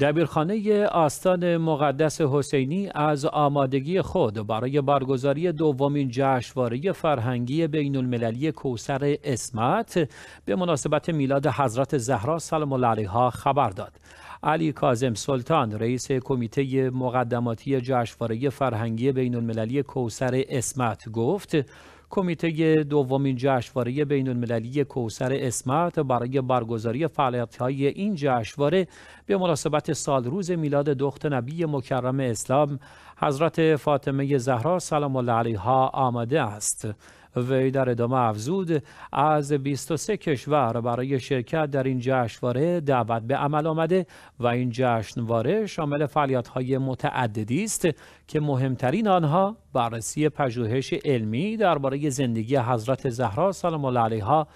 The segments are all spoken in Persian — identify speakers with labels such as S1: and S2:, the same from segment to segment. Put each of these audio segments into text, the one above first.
S1: دبیرخانه آستان مقدس حسینی از آمادگی خود برای برگزاری دومین جشنواره فرهنگی بین المللی کوسر اسمت به مناسبت میلاد حضرت زهرا سلام الله علیها خبر داد. علی کازم سلطان رئیس کمیته مقدماتی جشنواره فرهنگی بین المللی کوسر اسمت گفت کمیته دومین جشنواره بین المللی کوسر اسمت برای برگزاری فعالیت های این جشنواره به مناسبت روز میلاد دخت نبی مکرم اسلام حضرت فاطمه زهرا سلام الله علیها آمده است. وی در ادامه افزود از 23 کشور برای شرکت در این جشنواره دعوت به عمل آمده و این جشنواره شامل فعالیت‌های متعددی است که مهمترین آنها بررسی پژوهش علمی درباره زندگی حضرت زهرا سلام الله علیها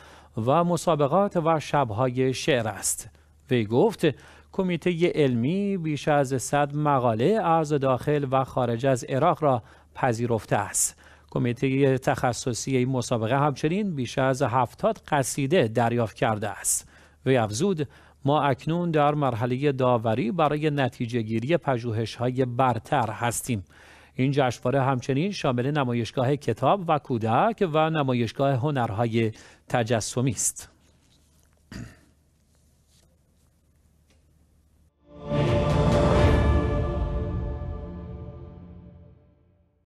S1: و مسابقات و شبهای شعر است وی گفت کمیته علمی بیش از 100 مقاله از داخل و خارج از عراق را پذیرفته است کمیته تخصصی این مسابقه همچنین بیش از هفتاد قصیده دریافت کرده است وی افزود ما اکنون در مرحله داوری برای نتیجه گیری نتیجهگیری های برتر هستیم این جشنواره همچنین شامل نمایشگاه کتاب و کودک و نمایشگاه هنرهای تجسمی است